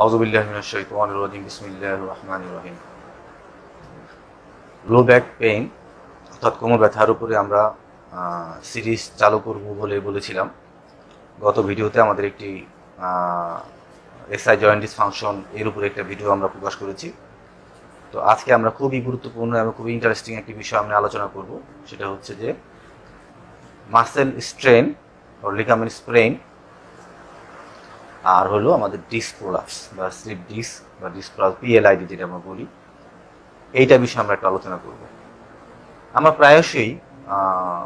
রহিম low back pain অর্থাৎ কোমর ব্যথার উপরে আমরা সিরিজ চালু করব বলে বলেছিলাম গত ভিডিওতে আমাদের একটি এসআই জয়েন্ট ফাংশন এর উপরে একটা ভিডিও আমরা প্রকাশ করেছি তো আজকে আমরা খুবই গুরুত্বপূর্ণ এবং খুবই ইন্টারেস্টিং একটি বিষয় আমরা আলোচনা করব সেটা হচ্ছে যে মাসেল স্ট্রেন লিগামেন্ট স্প্রেন আর হলো আমাদের ডিসপ্রোলাপস বা স্লিপ ডিস বা ডিসপ্রোলাপস পিএলআইডি যেটা আমরা বলি এইটা বিষয়ে আমরা একটা আলোচনা করব আমরা প্রায়শই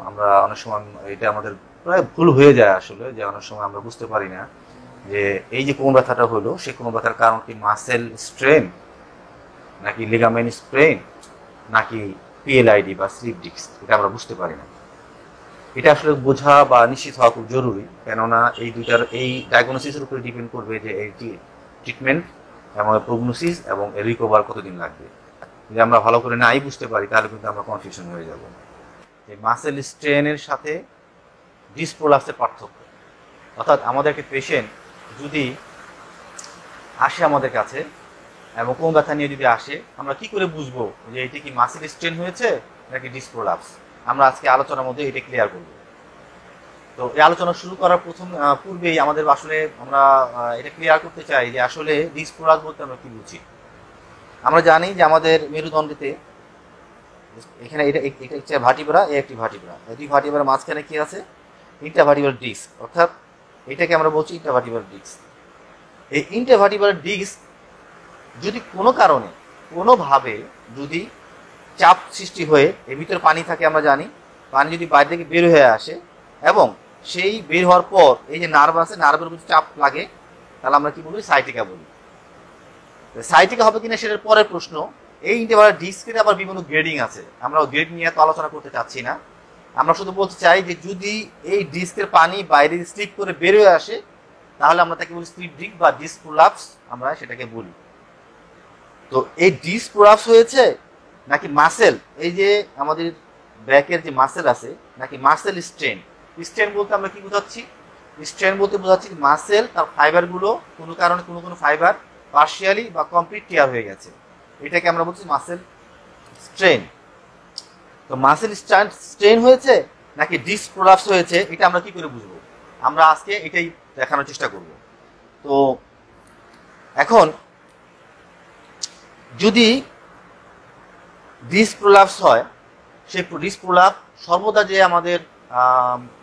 আমরা অনেক সময় এটা আমাদের প্রায় ভুল হয়ে যায় আসলে যে অনেক সময় আমরা বুঝতে পারি না যে এই যে কোনো ব্যথাটা হলো সে কোনো ব্যথার কারণ কি মাসেল স্ট্রেন নাকি লিগামেন স্প্রেন নাকি পিএলআইডি বা স্লিপ ডিস্ক এটা আমরা বুঝতে পারি না এটা আসলে বোঝা বা নিশ্চিত হওয়া খুব জরুরি কেননা এই দুইটার এই ডায়াগনোসিসের উপরে ডিপেন্ড করবে যে এই ট্রিটমেন্ট এবং প্রগনোসিস এবং রিকভার কতদিন লাগবে যদি আমরা ভালো করে নাই বুঝতে পারি তাহলে কিন্তু আমরা কনফিউশন হয়ে যাব এই মাসেল স্ট্রেনের সাথে ডিসপ্রোলাপসের পার্থক্য অর্থাৎ আমাদের একটা পেশেন্ট যদি আসে আমাদের কাছে এবং কোন ব্যথা নিয়ে যদি আসে আমরা কি করে বুঝবো যে এটি কি মাসেল স্ট্রেন হয়েছে নাকি ডিসপ্রোলাপস আমরা আজকে আলোচনার মধ্যে এটা ক্লিয়ার করব তো এই আলোচনা শুরু করার প্রথম পূর্বেই আমাদের আসলে আমরা এটা ক্লিয়ার করতে চাই যে আসলে রিস্ক প্রোডাক্ট বলতে আমরা কী বুঝি আমরা জানি যে আমাদের মেরুদণ্ডেতে এখানে এটা এটা হচ্ছে ভাটিপড়া এ একটি ভাটিপেরা দুই ভাটিপড়ার মাঝখানে কি আছে ইন্টাভার্টিবার ডিস্ক অর্থাৎ এটাকে আমরা বলছি ইন্টাভার্টিবার ডিস্ক এই ইন্টাভার্টিবার ডিস্ক যদি কোনো কারণে কোনোভাবে যদি চাপ সৃষ্টি হয়ে এর ভিতরে পানি থাকে আমরা জানি পানি যদি বাইরে থেকে বের হয়ে আসে এবং সেই বের হওয়ার পর এই যে নার্ভ আছে নার্ভের উপর চাপ লাগে তাহলে আমরা কি বলি সাইটিকা বলি সাইটিকা হবে কিনা সেটার পরের প্রশ্ন এই ইন্টারভালের ডিস্কের আবার বিভিন্ন গ্রেডিং আছে আমরা গ্রেড নিয়ে তো আলোচনা করতে চাচ্ছি না আমরা শুধু বলতে চাই যে যদি এই ডিস্কের পানি বাইরে স্লিপ করে বের হয়ে আসে তাহলে আমরা তাকে বলি স্লিপ ডিস্ক বা ডিস্ক প্রোলাপস আমরা সেটাকে বলি তো এই ডিস্ক প্রোলাপস হয়েছে নাকি মাসেল এই যে আমাদের ব্যাকের যে মাসেল আছে নাকি মাসেল স্ট্রেন স্ট্রেন বলতে আমরা কি বোঝাচ্ছি স্ট্রেন বলতে বোঝাচ্ছি মাসেল তার ফাইবারগুলো কোনো কারণে কোনো কোনো ফাইবার পার্শিয়ালি বা কমপ্লিট টিয়ার হয়ে গেছে এটাকে আমরা বলছি মাসেল স্ট্রেন তো মাসেল স্ট্রেন হয়েছে নাকি ডিস্ক প্রোলাপস হয়েছে এটা আমরা কি করে বুঝবো আমরা আজকে এটাই দেখানোর চেষ্টা করব তো এখন যদি ডিসপ্রোলাপস হয় সেই ডিসপ্রোলাপ সর্বদা যে আমাদের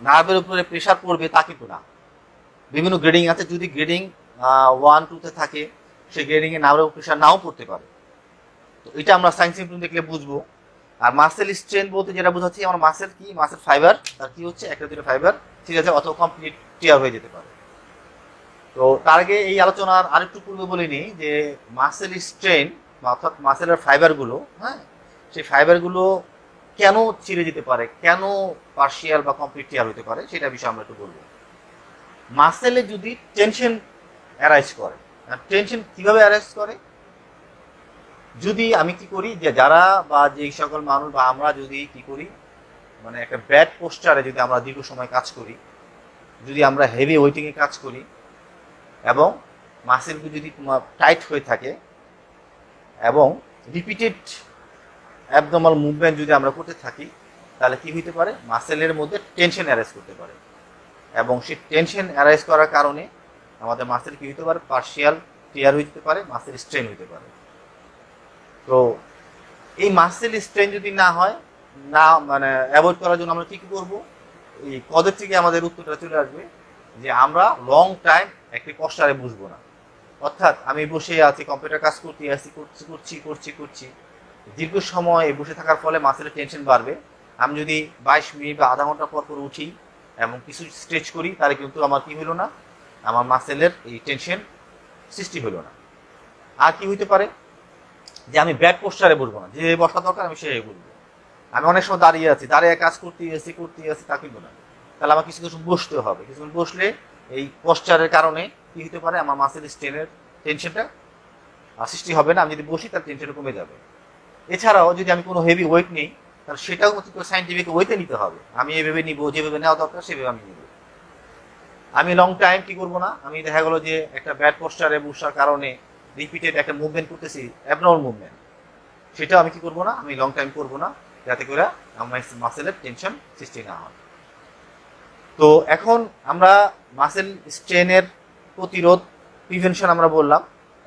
নার্ভের উপরে প্রেশার পড়বে তা কিন্তু না বিভিন্ন গ্রেডিং আছে যদি গ্রেডিং ওয়ান টুতে থাকে সেই গ্রেডিংয়ে নার্ভের উপর প্রেশার নাও পড়তে পারে তো এটা আমরা সায়েন্স ইমপ্রুভ দেখলে বুঝবো আর মাসেল স্ট্রেন বলতে যেটা বোঝাচ্ছি আমার মাসেল কি মাসেল ফাইবার তার কি হচ্ছে একটা দুটো ফাইবার ঠিক আছে অত কমপ্লিট টিয়ার হয়ে যেতে পারে তো তার আগে এই আলোচনার আরেকটু পূর্বে বলিনি যে মাসেল স্ট্রেন অর্থাৎ মাসেলের ফাইবারগুলো হ্যাঁ সেই ফাইবারগুলো কেন ছিঁড়ে যেতে পারে কেন পার্শিয়াল বা কমপ্লিট টিয়ার হতে পারে সেটা বিষয়ে আমরা একটু বলবো মাসেলে যদি টেনশন অ্যারাইজ করে টেনশন কীভাবে অ্যারাইজ করে যদি আমি কি করি যে যারা বা যে সকল মানুষ বা আমরা যদি কি করি মানে একটা ব্যাড পোস্টারে যদি আমরা দীর্ঘ সময় কাজ করি যদি আমরা হেভি ওয়েটিংয়ে কাজ করি এবং মাসেলগুলো যদি তোমার টাইট হয়ে থাকে এবং রিপিটেড অ্যাবনর্মাল মুভমেন্ট যদি আমরা করতে থাকি তাহলে কি হইতে পারে মাসেলের মধ্যে টেনশন অ্যারাইজ করতে পারে এবং সেই টেনশন অ্যারাইজ করার কারণে আমাদের মাসেল কী হতে পারে পার্শিয়াল টিয়ার হইতে পারে মাসেল স্ট্রেন হইতে পারে তো এই মাসেল স্ট্রেন যদি না হয় না মানে অ্যাভয়েড করার জন্য আমরা কী কী করবো এই কদের থেকে আমাদের উত্তরটা চলে আসবে যে আমরা লং টাইম একটি কষ্টারে বুঝবো না অর্থাৎ আমি বসে আছি কম্পিউটার কাজ করতে আসি করছি করছি করছি করছি দীর্ঘ সময় বসে থাকার ফলে মাসের টেনশন বাড়বে আমি যদি বাইশ মিনিট বা আধা ঘন্টা পর পর উঠি এবং কিছু স্ট্রেচ করি তাহলে কিন্তু আমার কি হলো না আমার মাসেলের এই টেনশন সৃষ্টি হলো না আর কি হইতে পারে যে আমি ব্যাক পোস্টারে বলবো না যে বসা দরকার আমি সেই বলবো আমি অনেক সময় দাঁড়িয়ে আছি দাঁড়িয়ে কাজ করতে এসে করতে এসে তা কিন্তু না তাহলে আমার কিছু কিছু বসতে হবে কিছুক্ষণ বসলে এই পোস্টারের কারণে কি হতে পারে আমার মাসেলের স্ট্রেনের টেনশনটা সৃষ্টি হবে না আমি যদি বসি তার টেনশন কমে যাবে এছাড়াও যদি আমি কোনো হেভি ওয়েট নিই তাহলে সেটাও কিন্তু সাইন্টিফিক ওয়েতে নিতে হবে আমি এভাবে নিবো যেভাবে নেওয়া দরকার সেভাবে আমি নিব আমি লং টাইম কি করবো না আমি দেখা গেলো যে একটা ব্যাড পোস্টারে বসার কারণে রিপিটেড একটা মুভমেন্ট করতেছি অ্যাবনর্মাল মুভমেন্ট সেটাও আমি কি করবো না আমি লং টাইম করবো না যাতে করে আমার মাসেলের টেনশন সৃষ্টি না হয় তো এখন আমরা মাসেল স্ট্রেনের প্রতিরোধ প্রিভেনশন আমরা বললাম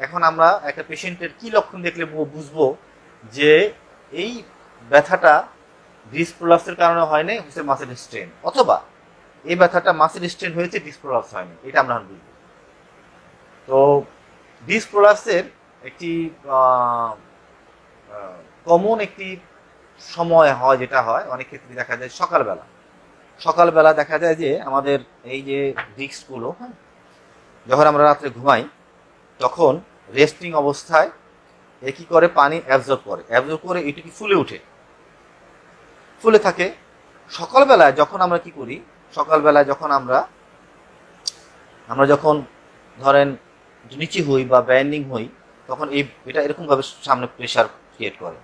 এখন আমরা একটা পেশেন্টের কি লক্ষণ দেখলে বুঝবো যে এই ব্যথাটা ডিস ডিসপ্রোলাপসের কারণে হয় নাই হচ্ছে মাসেল স্ট্রেন অথবা এই ব্যথাটা মাসেল স্ট্রেন হয়েছে ডিস ডিসপ্রোলাপস হয়নি এটা আমরা বুঝব তো ডিস ডিসপ্রোলাপসের একটি কমন একটি সময় হয় যেটা হয় অনেক ক্ষেত্রে দেখা যায় সকালবেলা সকালবেলা দেখা যায় যে আমাদের এই যে ডিস্কগুলো হ্যাঁ যখন আমরা রাত্রে ঘুমাই তখন রেস্টিং অবস্থায় এ কি করে পানি অ্যাবজর্ব করে অ্যাবজর্ব করে এটি কি ফুলে উঠে ফুলে থাকে সকালবেলায় যখন আমরা কি করি সকালবেলায় যখন আমরা আমরা যখন ধরেন নিচে হই বা ব্যান্ডিং হই তখন এই এটা এরকমভাবে সামনে প্রেশার ক্রিয়েট করে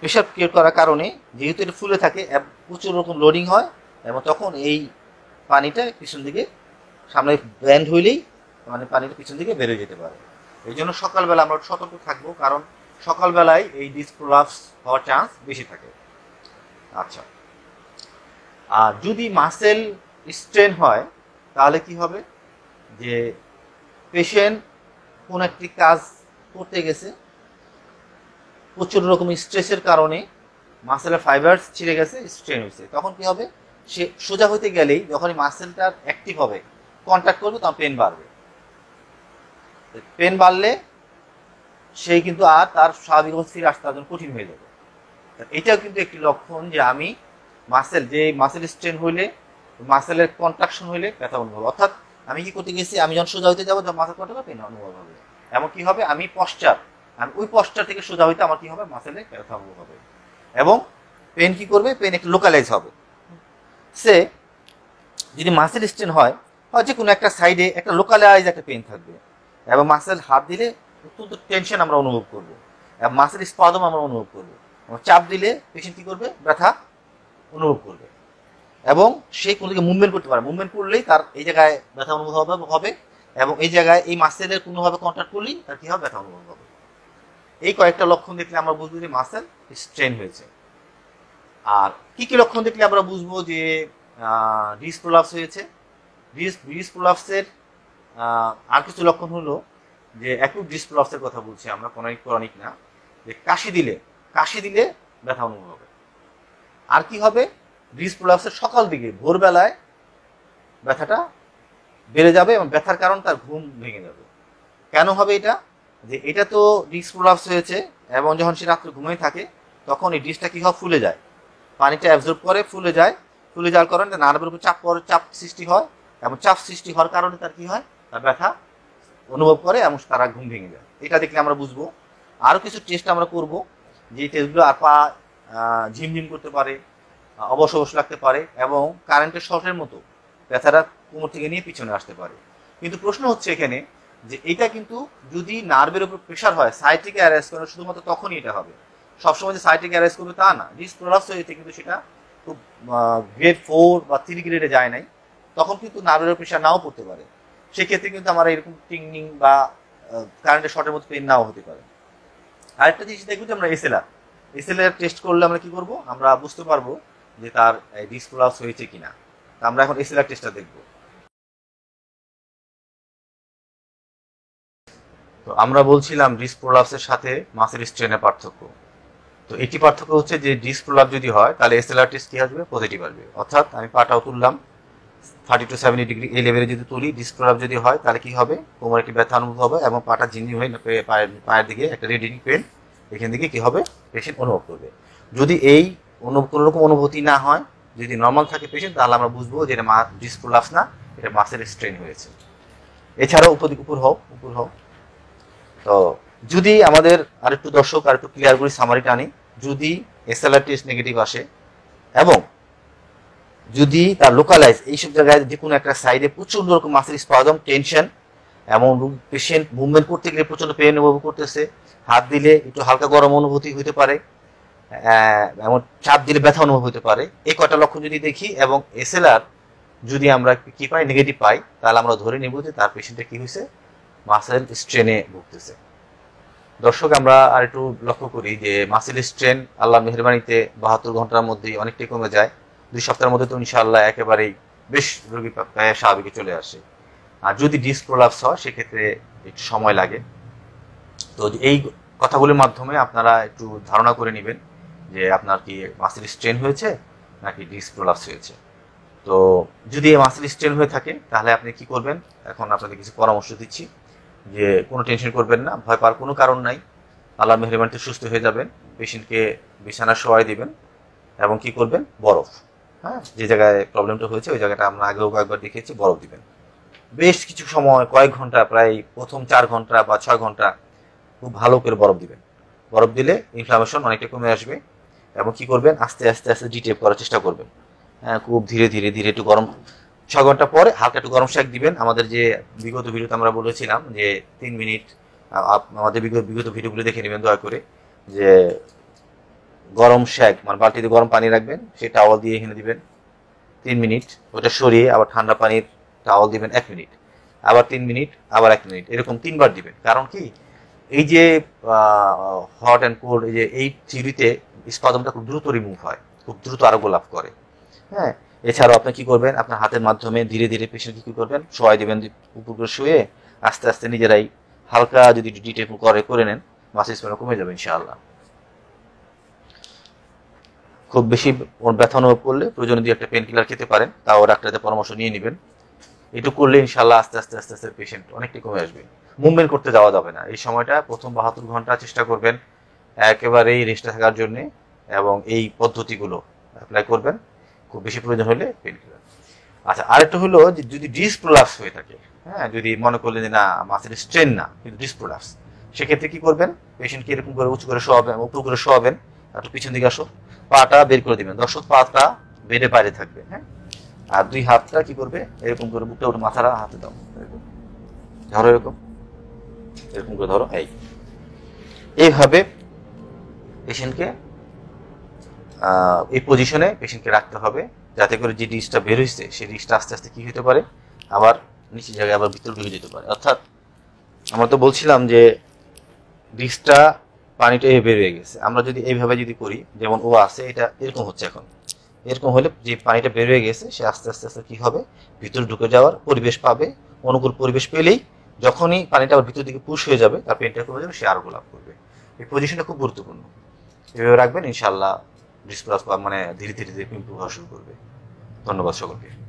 প্রেশার ক্রিয়েট করার কারণে যেহেতু এটা ফুলে থাকে প্রচুর রকম লোডিং হয় এবং তখন এই পানিটা পিছন দিকে সামনে ব্যান্ড হইলেই মানে পানিটা পিছন দিকে বেরোয় যেতে পারে এই জন্য সকালবেলা আমরা সতর্ক থাকবো কারণ সকালবেলায় এই ডিসপ্রোলাপস হওয়ার চান্স বেশি থাকে আচ্ছা আর যদি মাসেল স্ট্রেন হয় তাহলে কি হবে যে পেশেন্ট কোন একটি কাজ করতে গেছে প্রচুর রকম স্ট্রেসের কারণে মাসেলের ফাইবার ছিঁড়ে গেছে স্ট্রেন হয়েছে তখন কি হবে সে সোজা হইতে গেলেই যখনই মাসেলটা অ্যাক্টিভ হবে কন্ট্যাক্ট করবে তখন পেন বাড়বে পেন বাড়লে সে কিন্তু আর তার স্বাভাবিক অস্থির আসতে তার কঠিন হয়ে যাবে এটাও কিন্তু একটি লক্ষণ যে আমি মাসেল যে মাসেল স্ট্রেন হইলে মাসেলের কন্ট্রাকশন হইলে ব্যথা অনুভব অর্থাৎ আমি কি করতে গেছি আমি যখন সোজা হইতে যাবো মাসেল কটা পেন অনুভব হবে এমন কি হবে আমি পশ্চাৎ আমি ওই পশ্চাৎ থেকে সোজা হইতে আমার কি হবে মাসেলে ব্যথা অনুভব হবে এবং পেন কি করবে পেন একটু লোকালাইজ হবে সে যদি মাসেল স্ট্রেন হয় যে কোনো একটা সাইডে একটা লোকালাইজ একটা পেন থাকবে এবং মাসেল হাত দিলে অত্যন্ত টেনশন আমরা অনুভব করবো এবং মাসের স্পাদম আমরা অনুভব করবো এবং চাপ দিলে পেশেন্ট কী করবে ব্যথা অনুভব করবে এবং সে কোনো দিকে মুভমেন্ট করতে পারে মুভমেন্ট করলেই তার এই জায়গায় ব্যথা অনুভব হবে এবং এই জায়গায় এই মাসেলের কোনোভাবে কন্ট্যাক্ট করলেই তার কী হবে ব্যথা অনুভব হবে এই কয়েকটা লক্ষণ দেখলে আমরা বুঝবো যে মাসেল স্ট্রেন হয়েছে আর কি কি লক্ষণ দেখলে আমরা বুঝবো যে রিস্ক প্রোলাপস হয়েছে রিস্ক রিস্ক প্রোলাপসের আর কিছু লক্ষণ হলো যে অ্যাকুট ডিসপ্লপসের কথা বলছি আমরা ক্রনিক ক্রনিক না যে কাশি দিলে কাশি দিলে ব্যথা অনুভব হবে আর কি হবে ডিসপ্লপসের সকাল দিকে ভোরবেলায় ব্যথাটা বেড়ে যাবে এবং ব্যথার কারণ তার ঘুম ভেঙে যাবে কেন হবে এটা যে এটা তো ডিস প্রলাপস হয়েছে এবং যখন সে রাত্রে ঘুমিয়ে থাকে তখন এই ডিসটা কী হয় ফুলে যায় পানিটা অ্যাবজর্ব করে ফুলে যায় ফুলে যাওয়ার কারণে নার্ভের উপর চাপ চাপ সৃষ্টি হয় এবং চাপ সৃষ্টি হওয়ার কারণে তার কী হয় তার ব্যথা অনুভব করে এবং তারা ঘুম ভেঙে যায় এটা দেখলে আমরা বুঝবো আরও কিছু টেস্ট আমরা করব যে টেস্টগুলো আর পা ঝিমঝিম করতে পারে অবশ অবশ লাগতে পারে এবং কারেন্টের শর্টের মতো ব্যথাটা কোমর থেকে নিয়ে পিছনে আসতে পারে কিন্তু প্রশ্ন হচ্ছে এখানে যে এটা কিন্তু যদি নার্ভের উপর প্রেশার হয় সাইটিকে অ্যারাইজ করে শুধুমাত্র তখনই এটা হবে সবসময় যে সাইটিকে অ্যারাইজ করবে তা না ডিস প্রলাপস হয়েছে কিন্তু সেটা খুব গ্রেড ফোর বা থ্রি গ্রেডে যায় নাই তখন কিন্তু নার্ভের প্রেশার নাও পড়তে পারে সেক্ষেত্রে কিন্তু আমার এরকম টিংনিং বা কারেন্টের শর্টের মধ্যে পেন নাও হতে পারে আরেকটা জিনিস দেখবো যে আমরা এসএলআর এসএলআর টেস্ট করলে আমরা কি করব আমরা বুঝতে পারবো যে তার ডিস্ক কোলাপস হয়েছে কিনা তা আমরা এখন এসএলআর টেস্টটা দেখব তো আমরা বলছিলাম ডিস্ক প্রোলাপসের সাথে মাসের স্ট্রেনের পার্থক্য তো এটি পার্থক্য হচ্ছে যে ডিস্ক প্রোলাপ যদি হয় তাহলে এসএলআর টেস্ট কি আসবে পজিটিভ আসবে অর্থাৎ আমি পাটাও তুললাম থার্টি টু সেভেন্টি ডিগ্রি এই লেভেলে যদি তুলি ডিসপ্রোলাপ যদি হয় তাহলে কি হবে কোমরে একটি ব্যথা অনুভব হবে এবং পাটা জিনি হয়ে পায়ের পায়ের দিকে একটা রেডিং পেন এখান থেকে কি হবে পেশেন্ট অনুভব করবে যদি এই অনুভব কোনো রকম অনুভূতি না হয় যদি নর্মাল থাকে পেশেন্ট তাহলে আমরা বুঝবো যে এটা মা ডিসপ্রোলাপস না এটা মাসের স্ট্রেন হয়েছে এছাড়াও উপর উপর হোক উপর হোক তো যদি আমাদের আরেকটু দর্শক আরেকটু ক্লিয়ার করি সামারিটা আনি যদি এসএলআর টেস্ট নেগেটিভ আসে এবং যদি তার লোকালাইজ এইসব জায়গায় যে কোনো একটা সাইডে প্রচন্ড রকম মাসের স্পাদম টেনশন এমন পেশেন্ট মুভমেন্ট করতে গেলে প্রচন্ড পেন অনুভব করতেছে হাত দিলে একটু হালকা গরম অনুভূতি হতে পারে এমন চাপ দিলে ব্যথা অনুভব হতে পারে এই কটা লক্ষণ যদি দেখি এবং এসএলআর যদি আমরা কি পাই নেগেটিভ পাই তাহলে আমরা ধরে নেব যে তার পেশেন্টটা কি হয়েছে মাসেল স্ট্রেনে ভুগতেছে দর্শক আমরা আর একটু লক্ষ্য করি যে মাসেল স্ট্রেন আল্লাহ মেহরবানিতে বাহাত্তর ঘন্টার মধ্যেই অনেকটাই কমে যায় দুই সপ্তাহের মধ্যে তো ইনশাল্লাহ একেবারেই বেশ রোগী স্বাভাবিকে চলে আসে আর যদি ডিস্ক প্রলাপস হয় সেক্ষেত্রে একটু সময় লাগে তো এই কথাগুলির মাধ্যমে আপনারা একটু ধারণা করে নেবেন যে আপনার কি মাসেল স্ট্রেন হয়েছে নাকি ডিস্ক প্রলাপস হয়েছে তো যদি এই মাসেল স্ট্রেন হয়ে থাকে তাহলে আপনি কি করবেন এখন আপনাকে কিছু পরামর্শ দিচ্ছি যে কোনো টেনশন করবেন না ভয় পাওয়ার কোনো কারণ নাই আল্লাহ মেহরবানিতে সুস্থ হয়ে যাবেন পেশেন্টকে বিছানা সবাই দিবেন এবং কি করবেন বরফ হ্যাঁ যে জায়গায় প্রবলেমটা হয়েছে ওই জায়গাটা আমরা আগেও কয়েকবার দেখেছি বরফ দিবেন বেশ কিছু সময় কয়েক ঘন্টা প্রায় প্রথম চার ঘন্টা বা ছয় ঘন্টা খুব ভালো করে বরফ দিবেন বরফ দিলে ইনফ্লামেশন অনেকটা কমে আসবে এবং কি করবেন আস্তে আস্তে আস্তে ডিটেপ করার চেষ্টা করবেন হ্যাঁ খুব ধীরে ধীরে ধীরে একটু গরম ছয় ঘন্টা পরে হালকা একটু গরম শেক দিবেন আমাদের যে বিগত ভিডিওতে আমরা বলেছিলাম যে তিন মিনিট আমাদের বিগত বিগত ভিডিওগুলো দেখে নেবেন দয়া করে যে গরম শ্যাক মানে বালতিতে গরম পানি রাখবেন সেই টাওয়াল দিয়ে এখানে দিবেন তিন মিনিট ওটা সরিয়ে আবার ঠান্ডা পানির টাওয়াল দিবেন এক মিনিট আবার তিন মিনিট আবার এক মিনিট এরকম তিনবার দিবেন কারণ কি এই যে হট অ্যান্ড কোল্ড এই যে এই থিরিতে স্পাদমটা খুব দ্রুত রিমুভ হয় খুব দ্রুত আরোগ্য লাভ করে হ্যাঁ এছাড়াও আপনি কি করবেন আপনার হাতের মাধ্যমে ধীরে ধীরে পেশেন্ট কী করবেন শোয়াই দেবেন উপর করে শুয়ে আস্তে আস্তে নিজেরাই হালকা যদি ডিটেপ করে করে নেন মাসের কমে যাবে ইনশাআল্লাহ খুব বেশি ব্যথা অনুভব করলে প্রয়োজনে দিয়ে একটা পেন কিলার খেতে পারেন তাও ডাক্তারদের পরামর্শ নিয়ে নেবেন এটু করলে ইনশাল্লাহ আস্তে আস্তে আস্তে আস্তে পেশেন্ট অনেকটাই কমে আসবে মুভমেন্ট করতে যাওয়া যাবে না এই সময়টা প্রথম বাহাত্তর ঘন্টা চেষ্টা করবেন একেবারেই রেস্টে থাকার জন্যে এবং এই পদ্ধতিগুলো অ্যাপ্লাই করবেন খুব বেশি প্রয়োজন হলে পেন কিলার আচ্ছা আরেকটা হলো যে যদি ডিসপ্রোলাপস হয়ে থাকে হ্যাঁ যদি মনে করলেন যে না মাছের স্ট্রেন না কিন্তু ডিসপ্রোলাপস সেক্ষেত্রে কী করবেন পেশেন্টকে এরকম করে উঁচু করে শোয়াবেন উপর করে শোয়াবেন একটু পিছন দিকে আসো পাটা বের করে দিবেন দর্শক পাটা বেড়ে বাইরে থাকবে হ্যাঁ আর দুই হাতটা কি করবে এরকম করে বুকটা ওর মাথাটা হাতে দাও এরকম ধরো এরকম এরকম করে ধরো এই এইভাবে পেশেন্টকে এই পজিশনে পেশেন্টকে রাখতে হবে যাতে করে যে ডিসটা বের হয়েছে সেই ডিসটা আস্তে আস্তে কী হতে পারে আবার নিচের জায়গায় আবার ভিতর ঢুকে যেতে পারে অর্থাৎ আমরা তো বলছিলাম যে ডিসটা পানিটা এই বেরিয়ে গেছে আমরা যদি এইভাবে যদি করি যেমন ও আছে এটা এরকম হচ্ছে এখন এরকম হলে যে পানিটা বেরিয়ে গেছে সে আস্তে আস্তে আস্তে কী হবে ভিতরে ঢুকে যাওয়ার পরিবেশ পাবে অনুকূল পরিবেশ পেলেই যখনই পানিটা আবার ভিতর দিকে পুশ হয়ে যাবে তার পেনটা কমে যাবে সে আরো গোলাপ করবে এই পজিশনটা খুব গুরুত্বপূর্ণ এভাবে রাখবেন ইনশাল্লাহ ডিসপ্লাস মানে ধীরে ধীরে ধীরে পিম্পু হওয়া শুরু করবে ধন্যবাদ সকলকে